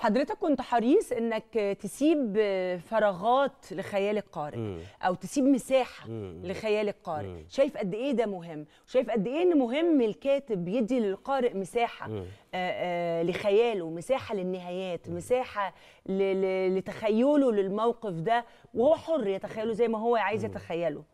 حضرتك كنت حريص انك تسيب فراغات لخيال القارئ او تسيب مساحه لخيال القارئ شايف قد ايه ده مهم وشايف قد ايه ان مهم الكاتب يدي للقارئ مساحه آه، آه، لخياله مساحه للنهايات مساحه لتخيله للموقف ده وهو حر يتخيله زي ما هو عايز يتخيله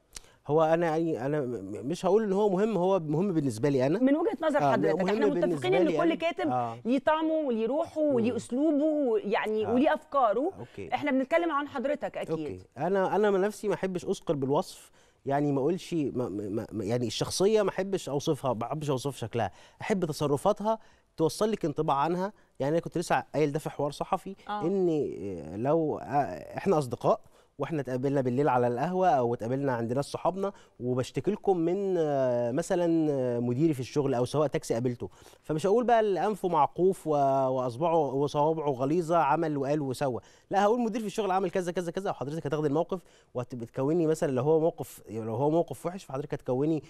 هو انا يعني انا مش هقول ان هو مهم هو مهم بالنسبه لي انا من وجهه نظر آه حضرتك احنا متفقين ان كل كاتب آه. ليه طعمه وليه روحه وليه اسلوبه يعني آه. وليه افكاره آه، أوكي. احنا بنتكلم عن حضرتك اكيد أوكي. انا انا من نفسي ما احبش اذكر بالوصف يعني ما اقولش ما ما يعني الشخصيه ما احبش اوصفها ما احبش اوصف شكلها احب تصرفاتها توصل لك انطباع عنها يعني انا كنت لسه قايل ده في حوار صحفي آه. ان لو آه، احنا اصدقاء واحنا اتقابلنا بالليل على القهوه او اتقابلنا عند ناس صحابنا وبشتكي لكم من آه، مثلا آه، مديري في الشغل او سواء تاكسي قابلته فمش هقول بقى الانف معقوف واصبعه وصوابعه غليظه عمل وقال وسوى لا هقول مدير في الشغل عمل كذا كذا كذا وحضرتك هتاخدي الموقف وهتكوني مثلا لو هو موقف لو هو موقف وحش فحضرتك هتكوني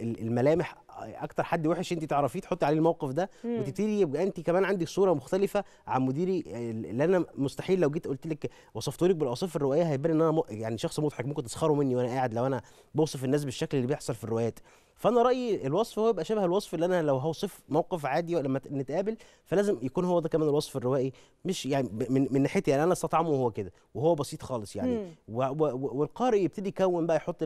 الملامح اكتر حد وحش انت تعرفيه تحطي عليه الموقف ده وتبتدي يبقى انت كمان عندك صوره مختلفه عن مديري آه، اللي انا مستحيل لو جيت قلت لك وصفته لك بالاوصاف الروائيه هيبان ان انا م... يعني شخص مضحك ممكن تسخروا مني وانا قاعد لو انا بوصف الناس بالشكل اللي بيحصل في الروايات فانا رايي الوصف هو يبقى شبه الوصف اللي انا لو هوصف موقف عادي لما نتقابل فلازم يكون هو ده كمان الوصف الروائي مش يعني من من ناحيتي يعني انا استطعمه وهو كده وهو بسيط خالص يعني و... و... والقارئ يبتدي يكون بقى يحط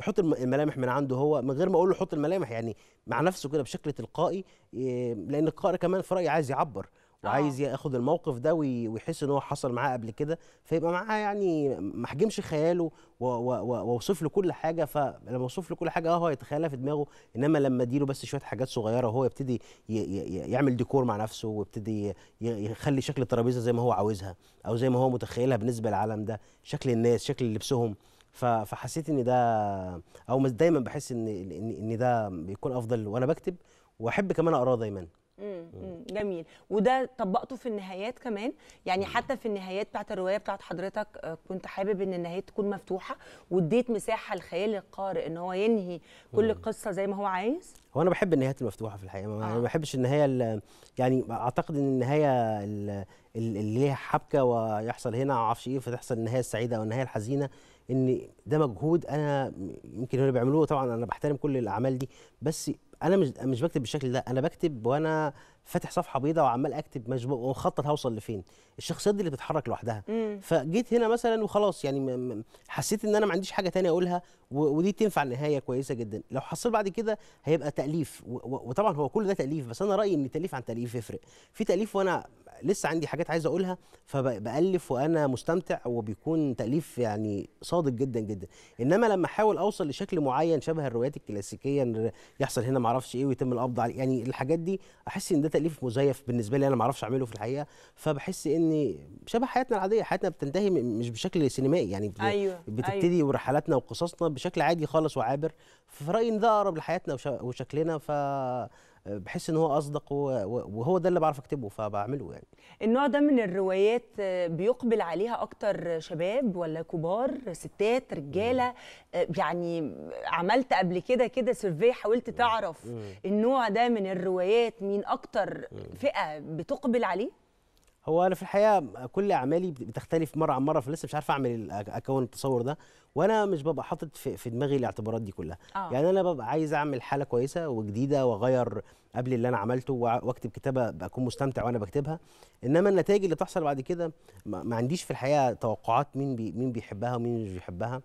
يحط الملامح من عنده هو من غير ما اقول له حط الملامح يعني مع نفسه كده بشكل تلقائي لان القارئ كمان في رايي عايز يعبر وعايز آه. ياخد الموقف ده ويحس ان هو حصل معاه قبل كده فيبقى معاه يعني ما حجمش خياله ووصف له كل حاجه فلما اوصف له كل حاجه اه هو يتخيلها في دماغه انما لما اديله بس شويه حاجات صغيره وهو يبتدي يعمل ديكور مع نفسه ويبتدي يخلي شكل الترابيزه زي ما هو عاوزها او زي ما هو متخيلها بالنسبه للعالم ده شكل الناس شكل لبسهم فحسيت ان ده او دايما بحس ان ان ده بيكون افضل وانا بكتب واحب كمان اقراه دايما آه. جميل وده طبقته في النهايات كمان يعني حتى في النهايات بتاعت الروايه بتاعت حضرتك آه، كنت حابب ان النهايات تكون مفتوحه واديت مساحه لخيال القارئ ان هو ينهي كل قصه زي ما هو عايز هو انا بحب النهايات المفتوحه في الحقيقه آه. انا ما بحبش النهايه يعني اعتقد ان النهايه اللي ليها حبكه ويحصل هنا ما اعرفش ايه فتحصل النهايه السعيده او النهايه الحزينه ان ده مجهود انا يمكن هو اللي بيعملوه طبعا انا بحترم كل الاعمال دي بس انا مش مش بكتب بالشكل ده انا بكتب وانا فاتح صفحه بيضاء وعمال اكتب مش ومخطط هوصل لفين الشخصيات دي اللي بتتحرك لوحدها مم. فجيت هنا مثلا وخلاص يعني حسيت ان انا ما عنديش حاجه تانية اقولها ودي تنفع نهايه كويسه جدا لو حصل بعد كده هيبقى تاليف وطبعا هو كل ده تاليف بس انا رايي ان تاليف عن تاليف يفرق في تاليف وانا لسه عندي حاجات عايز اقولها فبالف وانا مستمتع وبيكون تاليف يعني صادق جدا جدا انما لما احاول اوصل لشكل معين شبه الروايات الكلاسيكيه يحصل هنا ما اعرفش ايه ويتم القبض عليه يعني الحاجات دي احس ان ده تاليف مزيف بالنسبه لي انا ما اعرفش اعمله في الحقيقه فبحس ان شبه حياتنا العاديه حياتنا بتنتهي مش بشكل سينمائي يعني أيوة. بتبتدي أيوة. ورحلاتنا وقصصنا بشكل عادي خالص وعابر في رايي ان ده اقرب لحياتنا وشكلنا ف بحس ان هو اصدق وهو ده اللي بعرف اكتبه فبعمله يعني النوع ده من الروايات بيقبل عليها اكتر شباب ولا كبار ستات رجاله يعني عملت قبل كده كده سيرفي حاولت تعرف النوع ده من الروايات مين اكتر فئه بتقبل عليه هو انا في الحقيقه كل اعمالي بتختلف مره عن مره فلسه مش عارف اعمل اكون التصور ده وانا مش ببقى حاطط في, دماغي الاعتبارات دي كلها أوه. يعني انا ببقى عايز اعمل حاله كويسه وجديده واغير قبل اللي انا عملته واكتب كتابه بكون مستمتع وانا بكتبها انما النتائج اللي تحصل بعد كده ما عنديش في الحقيقه توقعات مين بي مين بيحبها ومين مش بيحبها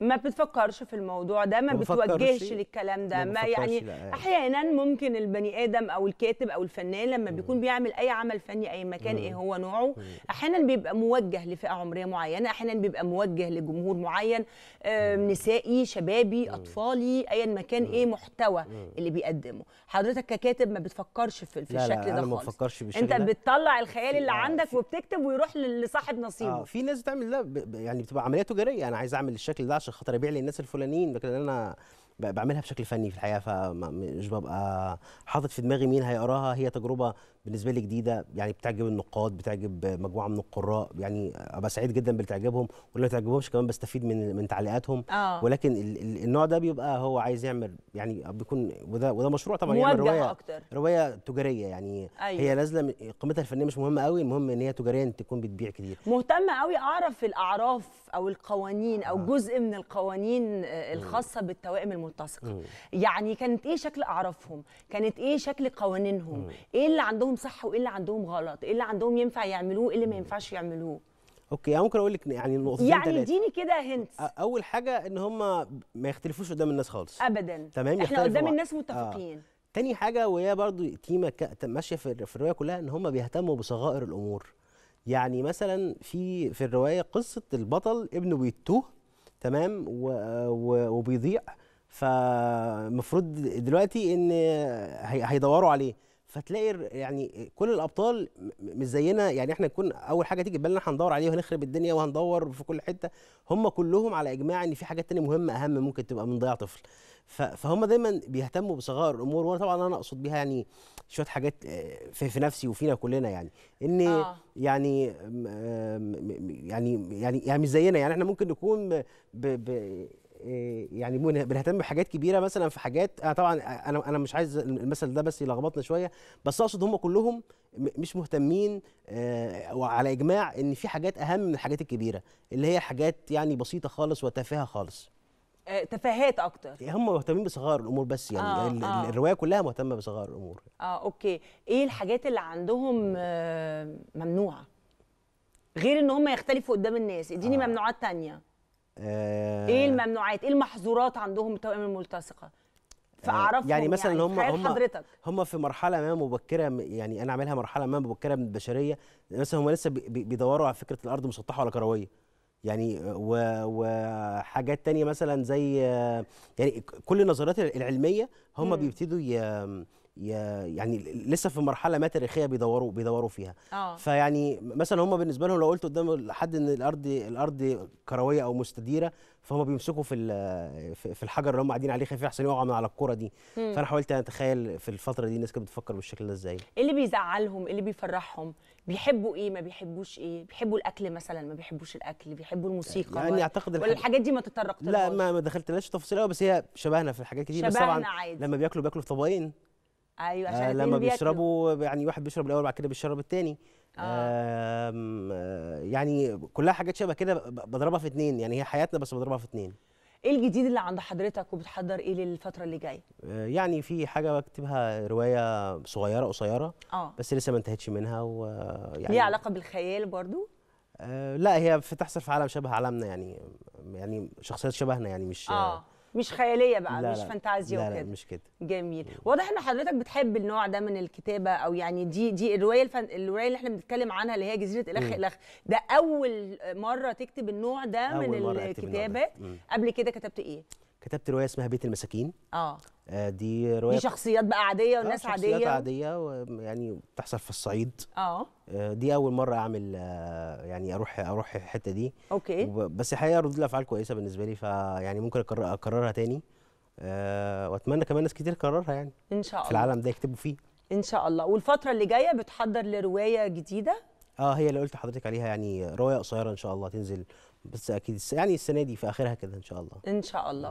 ما بتفكرش في الموضوع ده ما, بتوجهش للكلام ده ما, ما يعني, يعني احيانا ممكن البني ادم او الكاتب او الفنان لما بيكون بيعمل اي عمل فني اي مكان ايه هو نوعه احيانا بيبقى موجه لفئه عمريه معينه احيانا بيبقى موجه لجمهور معين آه، نسائي شبابي اطفالي ايا مكان ايه محتوى اللي بيقدمه حضرتك ككاتب ما بتفكرش في, الشكل لا الشكل لا ده أنا خالص ما بفكرش بالشكل انت بتطلع الخيال اللي آه، عندك وبتكتب ويروح لصاحب نصيبه آه. في ناس بتعمل ده يعني بتبقى عمليه تجاريه انا يعني عايز اعمل الشكل ده عشان خاطر ابيع للناس الفلانيين لكن انا بعملها بشكل فني في الحقيقه فمش ببقى حاطط في دماغي مين هيقراها هي تجربه بالنسبه لي جديده يعني بتعجب النقاد بتعجب مجموعه من القراء يعني ابقى سعيد جدا بتعجبهم واللي ما تعجبهمش كمان بستفيد من من تعليقاتهم آه. ولكن ال ال النوع ده بيبقى هو عايز يعمل يعني بيكون وده وده مشروع طبعا يعمل يعني روايه أكتر. روايه تجاريه يعني أيوة. هي نازله قيمتها الفنيه مش مهمه قوي المهم ان هي تجاريا تكون بتبيع كتير مهتمه قوي اعرف الاعراف او القوانين او آه. جزء من القوانين آه، الخاصه مم. بالتوائم الملتصقه يعني كانت ايه شكل اعرافهم كانت ايه شكل قوانينهم مم. ايه اللي عندهم عندهم صح وايه اللي عندهم غلط ايه اللي عندهم ينفع يعملوه ايه اللي ما ينفعش يعملوه اوكي انا يعني ممكن اقول لك يعني نقطتين يعني اديني كده هنت اول حاجه ان هم ما يختلفوش قدام الناس خالص ابدا تمام احنا قدام الناس آه. متفقين آه. تاني حاجه وهي برضو تيمه ماشيه في, الروايه كلها ان هم بيهتموا بصغائر الامور يعني مثلا في في الروايه قصه البطل ابنه بيتوه تمام وبيضيع فمفروض دلوقتي ان هيدوروا عليه فتلاقي يعني كل الابطال مش زينا يعني احنا نكون اول حاجه تيجي بالنا هندور عليه وهنخرب الدنيا وهندور في كل حته هم كلهم على اجماع ان في حاجات تانية مهمه اهم ممكن تبقى من ضياع طفل فهم دايما بيهتموا بصغار الامور وانا طبعا انا اقصد بيها يعني شويه حاجات آه، في, في نفسي وفينا كلنا يعني ان آه. يعني آه، يعني يعني يعني مش زينا يعني احنا ممكن نكون ب ب آه، يعني بنهتم بحاجات كبيره مثلا في حاجات أنا آه، طبعا آه، انا انا مش عايز المثل ده بس يلخبطنا شويه بس اقصد هم كلهم مش مهتمين وعلى اجماع ان في حاجات اهم من الحاجات الكبيره اللي هي حاجات يعني بسيطه خالص وتافهه خالص تفاهات اكتر هم مهتمين بصغار الامور بس يعني آه آه. الروايه كلها مهتمه بصغار الامور اه اوكي ايه الحاجات اللي عندهم ممنوعه غير ان هم يختلفوا قدام الناس اديني آه. ممنوعات تانية آه ايه الممنوعات ايه المحظورات عندهم التوائم الملتصقه آه، فاعرفهم يعني مثلا يعني هم هم هم في مرحله ما مبكره يعني انا عاملها مرحله ما مبكره من البشريه مثلا هم لسه بيدوروا على فكره الارض مسطحه ولا كرويه يعني وحاجات تانية مثلا زي آه، يعني كل النظريات العلميه هم بيبتدوا يعني لسه في مرحله ما تاريخيه بيدوروا بيدوروا فيها أوه. فيعني مثلا هم بالنسبه لهم لو قلت قدام حد ان الارض الارض كرويه او مستديره فهم بيمسكوا في في الحجر اللي هم قاعدين عليه خايفين احسن يقعوا من على الكره دي مم. فانا حاولت اتخيل في الفتره دي الناس كانت بتفكر بالشكل ده ازاي ايه اللي بيزعلهم ايه اللي بيفرحهم بيحبوا ايه ما بيحبوش ايه بيحبوا الاكل مثلا ما بيحبوش الاكل بيحبوا الموسيقى يعني و... اعتقد ولا الحاجات دي ما تطرقت لا ما دخلتلاش تفاصيل قوي بس هي شبهنا في الحاجات شبهنا بس طبعا عادي. لما بياكلوا بياكلوا في طبقين ايوه عشان آه لما بيشربوا يعني واحد بيشرب الاول بعد كده بيشرب الثاني آه. آه. يعني كلها حاجات شبه كده بضربها في اثنين يعني هي حياتنا بس بضربها في اثنين ايه الجديد اللي عند حضرتك وبتحضر ايه للفتره اللي جايه آه، يعني في حاجه بكتبها روايه صغيره قصيره آه. بس لسه ما انتهتش منها ويعني ليها علاقه بالخيال برضو آه لا هي بتحصل في عالم شبه عالمنا يعني يعني شخصيات شبهنا يعني مش آه. مش خياليه بقى لا مش لا فانتازيا لا, لا وكده مش كده جميل واضح ان حضرتك بتحب النوع ده من الكتابه او يعني دي دي الروايه الفن... الروايه اللي احنا بنتكلم عنها اللي هي جزيره الاخ الاخ ده اول مره تكتب النوع ده من الكتابه قبل كده كتبت ايه كتبت روايه اسمها بيت المساكين اه آه، دي روايه دي شخصيات بقى عاديه آه، والناس شخصيات عاديه شخصيات عاديه يعني بتحصل في الصعيد اه, آه، دي اول مره اعمل يعني اروح اروح الحته دي اوكي بس الحقيقه ردود الافعال كويسه بالنسبه لي فيعني ممكن أكرر اكررها تاني أه واتمنى كمان ناس كتير تكررها يعني ان شاء الله في العالم ده يكتبوا فيه ان شاء الله والفتره اللي جايه بتحضر لروايه جديده اه هي اللي قلت لحضرتك عليها يعني روايه قصيره ان شاء الله تنزل بس اكيد يعني السنه دي في اخرها كده ان شاء الله ان شاء الله